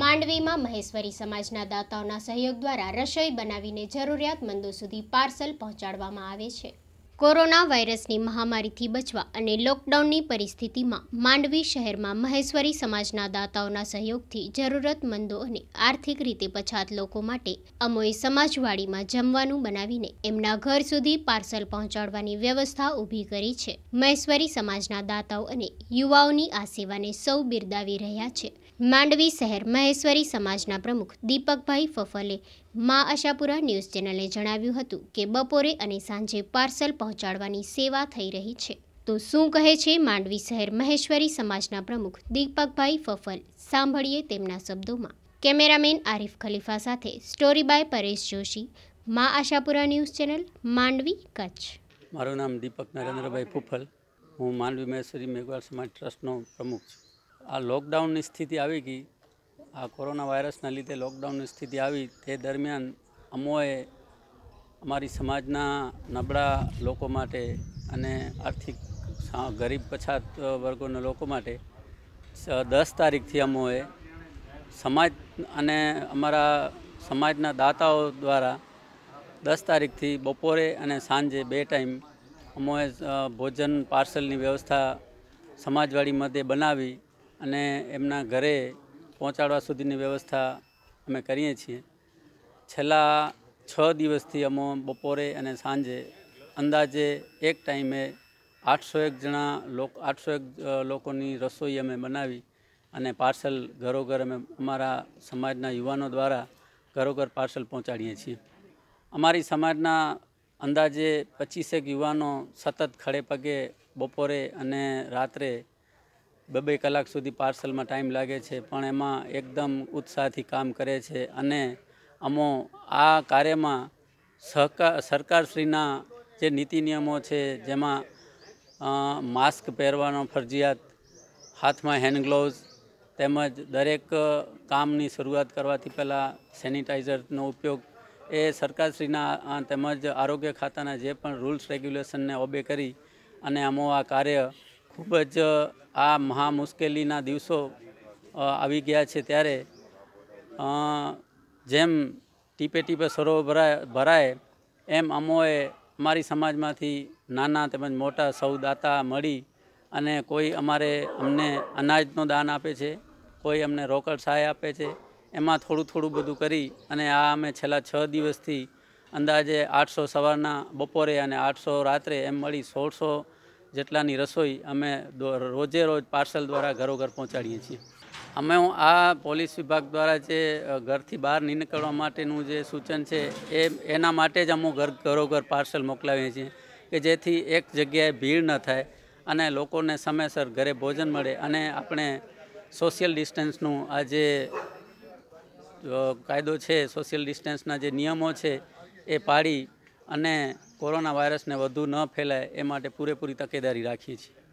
માંડવીમાં મહેશ્વરી સમાજના દાતાઓના સહયોગ દ્વારા રસોઈ બનાવીને જરૂરિયાતમંદો સુધી પાર્સલ પહોંચાડવામાં આવે છે કોરોના વાયરસની મહામારીથી બચવા અને લોકડાઉનની પરિસ્થિતિમાં માંડવી શહેરમાં મહેશ્વરી સમાજના દાતાઓના સહયોગથી જરૂરતમંદો અને આર્થિક રીતે પછાત લોકો માટે અમોએ સમાજવાડીમાં જમવાનું બનાવીને એમના ઘર સુધી પાર્સલ પહોંચાડવાની વ્યવસ્થા ઊભી કરી છે મહેશ્વરી સમાજના દાતાઓ અને યુવાઓની આ સેવાને સૌ બિરદાવી રહ્યા છે માંડવી શહેર મહેશ્વરી સમાજના પ્રમુખ દીપકભાઈ ફફલે મા આશાપુરા ન્યૂઝ ચેનલે જણાવ્યું હતું કે બપોરે અને સાંજે પાર્સલ પહોંચાડવાની સેવા થઈ રહી છે તો શું કહે છે માંડવી શહેર મહેશ્વરી સમાજના પ્રમુખ દીપકભાઈ ફફલ સાંભળીએ તેમના શબ્દોમાં કેમેરામેન આરિફ ખલીફા સાથે story by Paresh Joshi Maa Ashapura news channel Mandvi Kutch મારું નામ દીપક નરેન્દ્રભાઈ ફુફલ હું માંડવી મહેશ્વરી મેઘવાળ સમાજ ટ્રસ્ટનો પ્રમુખ છું આ લોકડાઉનની સ્થિતિ આવી ગઈ આ કોરોના વાયરસના લીધે લોકડાઉનની સ્થિતિ આવી તે દરમિયાન અમોએ અમારી સમાજના નબળા લોકો માટે અને આર્થિક ગરીબ પછાત વર્ગોના લોકો માટે દસ તારીખથી અમોએ સમાજ અને અમારા સમાજના દાતાઓ દ્વારા દસ તારીખથી બપોરે અને સાંજે બે ટાઈમ અમોએ ભોજન પાર્સલની વ્યવસ્થા સમાજવાડી મધ્યે બનાવી અને એમના ઘરે પહોંચાડવા સુધીની વ્યવસ્થા અમે કરીએ છીએ છેલ્લા છ દિવસથી અમો બપોરે અને સાંજે અંદાજે એક ટાઈમે આઠસો એક જણા લોક આઠસો એક લોકોની રસોઈ અમે બનાવી અને પાર્સલ ઘરોઘર અમે અમારા સમાજના યુવાનો દ્વારા ઘરોઘર પાર્સલ પહોંચાડીએ છીએ અમારી સમાજના અંદાજે પચીસેક યુવાનો સતત ખડે પગે બપોરે અને રાત્રે બે બે કલાક સુધી પાર્સલમાં ટાઈમ લાગે છે પણ એમાં એકદમ ઉત્સાહથી કામ કરે છે અને અમો આ કાર્યમાં સહકાર સરકારશ્રીના જે નીતિ નિયમો છે જેમાં માસ્ક પહેરવાનો ફરજિયાત હાથમાં હેન્ડ ગ્લોવ્સ તેમજ દરેક કામની શરૂઆત કરવાથી પહેલાં સેનિટાઈઝરનો ઉપયોગ એ સરકારશ્રીના તેમજ આરોગ્ય ખાતાના જે પણ રૂલ્સ રેગ્યુલેશનને ઓબે કરી અને અમો આ કાર્ય ખૂબ જ આ મહા મુશ્કેલીના દિવસો આવી ગયા છે ત્યારે જેમ ટીપે ટીપે સરોવર ભરાય ભરાય એમ અમોએ અમારી સમાજમાંથી નાના તેમજ મોટા સૌ દાતા મળી અને કોઈ અમારે અમને અનાજનું દાન આપે છે કોઈ અમને રોકડ સહાય આપે છે એમાં થોડું થોડું બધું કરી અને આ અમે છેલ્લા છ દિવસથી અંદાજે આઠસો સવારના બપોરે અને આઠસો રાત્રે એમ મળી સોળસો જેટલાની રસોઈ અમે રોજે રોજ પાર્સલ દ્વારા ઘરો ઘર પહોંચાડીએ છીએ અમે હું આ પોલીસ વિભાગ દ્વારા જે ઘરથી બહાર નહીં નીકળવા માટેનું જે સૂચન છે એ એના માટે જ અમુક ઘર ઘરો ઘર પાર્સલ મોકલાવીએ છીએ કે જેથી એક જગ્યાએ ભીડ ન થાય અને લોકોને સમયસર ઘરે ભોજન મળે અને આપણે સોશિયલ ડિસ્ટન્સનું આ જે કાયદો છે સોશિયલ ડિસ્ટન્સના જે નિયમો છે એ પાળી અને કોરોના વાયરસને વધુ ન ફેલાય એ માટે પૂરેપૂરી તકેદારી રાખીએ છીએ